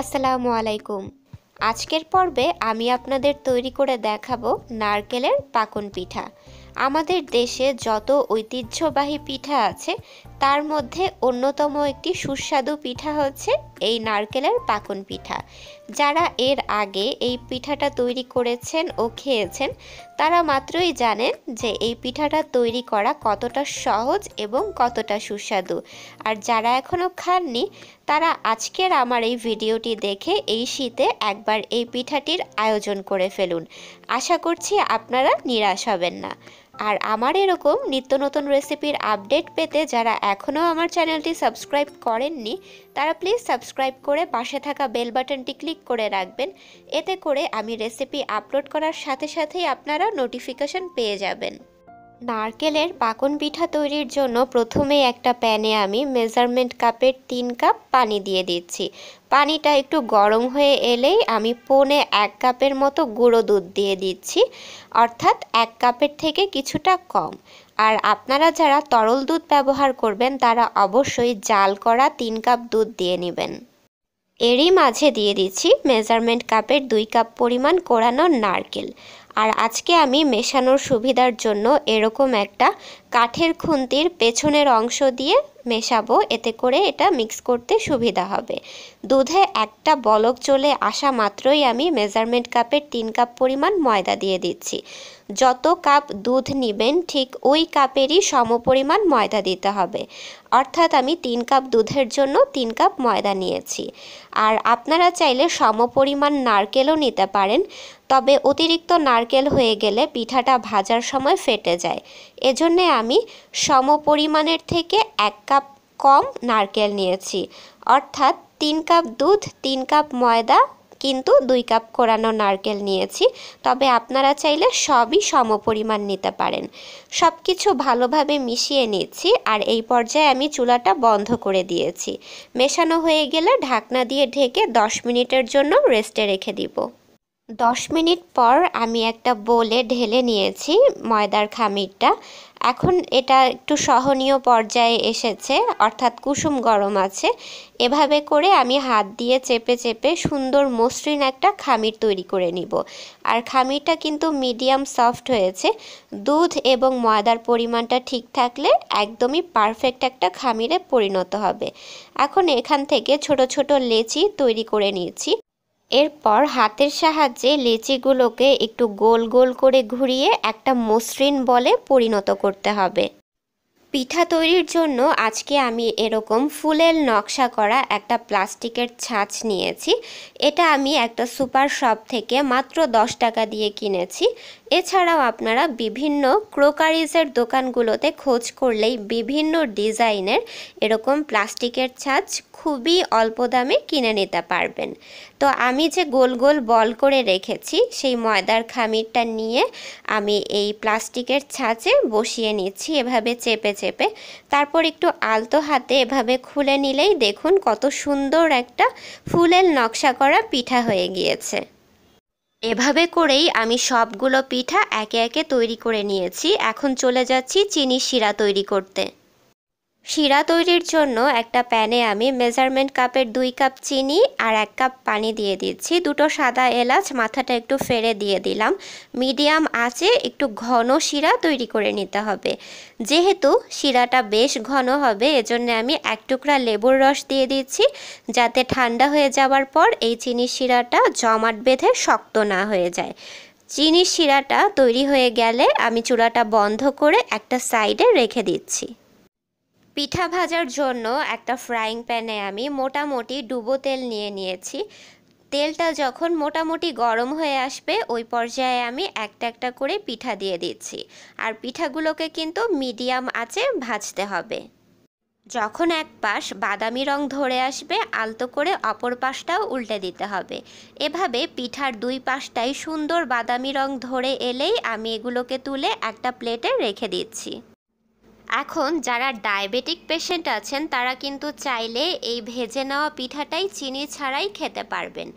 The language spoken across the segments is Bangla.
আসসালামু আলাইকুম আজকের পর্বে আমি আপনাদের তৈরি করে দেখাবো নারকেলের পাকন পিঠা আমাদের দেশে যত ঐতিহ্যবাহী পিঠা আছে তার মধ্যে অন্যতম একটি সুস্বাদু পিঠা হচ্ছে এই নারকেলের পাকন পিঠা যারা এর আগে এই পিঠাটা তৈরি করেছেন ও খেয়েছেন তারা মাত্রই জানেন যে এই পিঠাটা তৈরি করা কতটা সহজ এবং কতটা সুস্বাদু আর যারা এখনও খাননি তারা আজকের আমার এই ভিডিওটি দেখে এই শীতে একবার এই পিঠাটির আয়োজন করে ফেলুন আশা করছি আপনারা নিরাশ হবেন না আর আমার এরকম নিত্য নতুন রেসিপির আপডেট পেতে যারা এখনও আমার চ্যানেলটি সাবস্ক্রাইব করেননি তারা প্লিজ সাবস্ক্রাইব করে পাশে থাকা বেল বাটনটি ক্লিক করে রাখবেন এতে করে আমি রেসিপি আপলোড করার সাথে সাথেই আপনারা নোটিফিকেশন পেয়ে যাবেন নারকেলের পাকন পিঠা তৈরির জন্য প্রথমে একটা প্যানে আমি মেজারমেন্ট কাপের তিন কাপ পানি দিয়ে দিচ্ছি পানিটা একটু গরম হয়ে এলেই আমি পনে এক কাপের মতো গুঁড়ো দুধ দিয়ে দিচ্ছি অর্থাৎ এক কাপের থেকে কিছুটা কম আর আপনারা যারা তরল দুধ ব্যবহার করবেন তারা অবশ্যই জাল করা তিন কাপ দুধ দিয়ে নেবেন এরই মাঝে দিয়ে দিচ্ছি মেজারমেন্ট কাপের দুই কাপ পরিমাণ কোরানো নারকেল আর আজকে আমি মেশানোর সুবিধার জন্য এরকম একটা কাঠের খুন্তির পেছনের অংশ দিয়ে মেশাবো এতে করে এটা মিক্স করতে সুবিধা হবে দুধে একটা বলক চলে আসা মাত্রই আমি মেজারমেন্ট কাপের তিন কাপ পরিমাণ ময়দা দিয়ে দিচ্ছি যত কাপ দুধ নেবেন ঠিক ওই কাপেরই সমপরিমাণ ময়দা দিতে হবে অর্থাৎ আমি তিন কাপ দুধের জন্য তিন কাপ ময়দা নিয়েছি আর আপনারা চাইলে সমপরিমাণ নারকেলও নিতে পারেন তবে অতিরিক্ত নারকেল হয়ে গেলে পিঠাটা ভাজার সময় ফেটে যায় এজন্যে আমি সম পরিমাণের থেকে এক কাপ কম নারকেল নিয়েছি অর্থাৎ তিন কাপ দুধ তিন কাপ ময়দা কিন্তু দুই কাপ কোরানো নারকেল নিয়েছি তবে আপনারা চাইলে সবই সম পরিমাণ নিতে পারেন সব কিছু ভালোভাবে মিশিয়ে নিচ্ছি আর এই পর্যায়ে আমি চুলাটা বন্ধ করে দিয়েছি মেশানো হয়ে গেলে ঢাকনা দিয়ে ঢেকে 10 মিনিটের জন্য রেস্টে রেখে দিব দশ মিনিট পর আমি একটা বোলে ঢেলে নিয়েছি ময়দার খামিরটা এখন এটা একটু সহনীয় পর্যায়ে এসেছে অর্থাৎ কুসুম গরম আছে এভাবে করে আমি হাত দিয়ে চেপে চেপে সুন্দর মসৃণ একটা খামির তৈরি করে নিব আর খামিরটা কিন্তু মিডিয়াম সফট হয়েছে দুধ এবং ময়দার পরিমাণটা ঠিক থাকলে একদমই পারফেক্ট একটা খামিরে পরিণত হবে এখন এখান থেকে ছোট ছোট লেচি তৈরি করে নিয়েছি এরপর হাতের সাহায্যে লেচিগুলোকে একটু গোল গোল করে ঘুরিয়ে একটা মসৃণ বলে পরিণত করতে হবে পিঠা তৈরির জন্য আজকে আমি এরকম ফুলের নকশা করা একটা প্লাস্টিকের ছাঁচ নিয়েছি এটা আমি একটা সুপার শপ থেকে মাত্র দশ টাকা দিয়ে কিনেছি এছাড়াও আপনারা বিভিন্ন ক্রোকারিজের দোকানগুলোতে খোঁজ করলেই বিভিন্ন ডিজাইনের এরকম প্লাস্টিকের ছাঁচ খুবই অল্প দামে কিনে নিতে পারবেন তো আমি যে গোল গোল বল করে রেখেছি সেই ময়দার খামিরটা নিয়ে আমি এই প্লাস্টিকের ছাঁচে বসিয়ে নিচ্ছি এভাবে চেপে চেপে তারপর একটু আলতো হাতে এভাবে খুলে নিলেই দেখুন কত সুন্দর একটা ফুলের নকশা করা পিঠা হয়ে গিয়েছে এভাবে করেই আমি সবগুলো পিঠা একে একে তৈরি করে নিয়েছি এখন চলে যাচ্ছি চিনি শিরা তৈরি করতে শিরা তৈরির জন্য একটা প্যানে আমি মেজারমেন্ট কাপের দুই কাপ চিনি আর এক কাপ পানি দিয়ে দিচ্ছি দুটো সাদা এলাচ মাথাটা একটু ফেড়ে দিয়ে দিলাম মিডিয়াম আছে একটু ঘন শিরা তৈরি করে নিতে হবে যেহেতু শিরাটা বেশ ঘন হবে এজন্য আমি এক টুকরা লেবুর রস দিয়ে দিচ্ছি যাতে ঠান্ডা হয়ে যাওয়ার পর এই চিনির শিরাটা জমাট বেঁধে শক্ত না হয়ে যায় চিনি শিরাটা তৈরি হয়ে গেলে আমি চূড়াটা বন্ধ করে একটা সাইডে রেখে দিচ্ছি পিঠা ভাজার জন্য একটা ফ্রাইং প্যানে আমি মোটামুটি ডুবো তেল নিয়ে নিয়েছি তেলটা যখন মোটামুটি গরম হয়ে আসবে ওই পর্যায়ে আমি একটা একটা করে পিঠা দিয়ে দিচ্ছি আর পিঠাগুলোকে কিন্তু মিডিয়াম আঁচে ভাজতে হবে যখন এক পাশ বাদামি রং ধরে আসবে আলতো করে অপর পাশটাও উল্টে দিতে হবে এভাবে পিঠার দুই পাশটাই সুন্দর বাদামি রং ধরে এলেই আমি এগুলোকে তুলে একটা প্লেটে রেখে দিচ্ছি এখন যারা ডায়াবেটিক পেশেন্ট আছেন তারা কিন্তু চাইলে এই ভেজে নেওয়া পিঠাটাই চিনি ছাড়াই খেতে পারবেন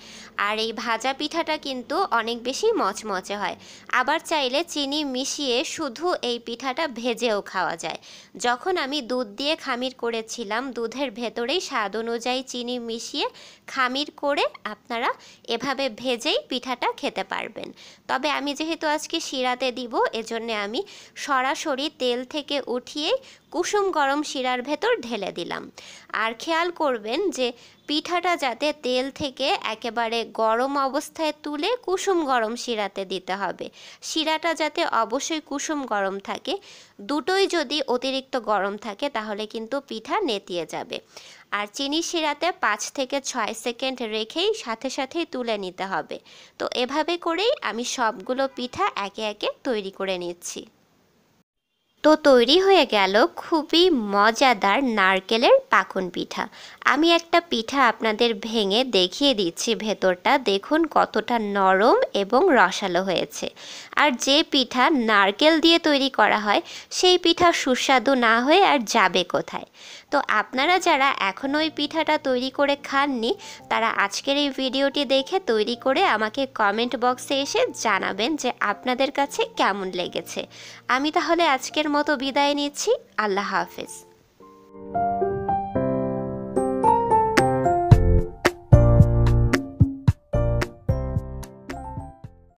আর এই ভাজা পিঠাটা কিন্তু অনেক বেশি মচমচে হয় আবার চাইলে চিনি মিশিয়ে শুধু এই পিঠাটা ভেজেও খাওয়া যায় যখন আমি দুধ দিয়ে খামির করেছিলাম দুধের ভেতরেই স্বাদ অনুযায়ী চিনি মিশিয়ে খামির করে আপনারা এভাবে ভেজেই পিঠাটা খেতে পারবেন তবে আমি যেহেতু আজকে শিরাতে দিব এজন্য আমি সরাসরি তেল থেকে উঠিয়ে ঢাকিয়ে কুসুম গরম শিরার ভেতর ঢেলে দিলাম আর খেয়াল করবেন যে পিঠাটা যাতে তেল থেকে একেবারে গরম অবস্থায় তুলে কুসুম গরম শিরাতে দিতে হবে শিরাটা যাতে অবশ্যই কুসুম গরম থাকে দুটোই যদি অতিরিক্ত গরম থাকে তাহলে কিন্তু পিঠা নেতিয়ে যাবে আর চিনি শিরাতে পাঁচ থেকে ছয় সেকেন্ড রেখেই সাথে সাথেই তুলে নিতে হবে তো এভাবে করেই আমি সবগুলো পিঠা একে একে তৈরি করে নিচ্ছি তো তৈরি হয়ে গেল খুবই মজাদার নারকেলের পাখন পিঠা আমি একটা পিঠা আপনাদের ভেঙে দেখিয়ে দিচ্ছি ভেতরটা দেখুন কতটা নরম এবং রসালো হয়েছে আর যে পিঠা নারকেল দিয়ে তৈরি করা হয় সেই পিঠা সুস্বাদু না হয়ে আর যাবে কোথায় তো আপনারা যারা এখনও ওই পিঠাটা তৈরি করে খাননি তারা আজকের এই ভিডিওটি দেখে তৈরি করে আমাকে কমেন্ট বক্সে এসে জানাবেন যে আপনাদের কাছে কেমন লেগেছে আমি তাহলে আজকের মতো বিদায় নিচ্ছি আল্লাহ হাফেজ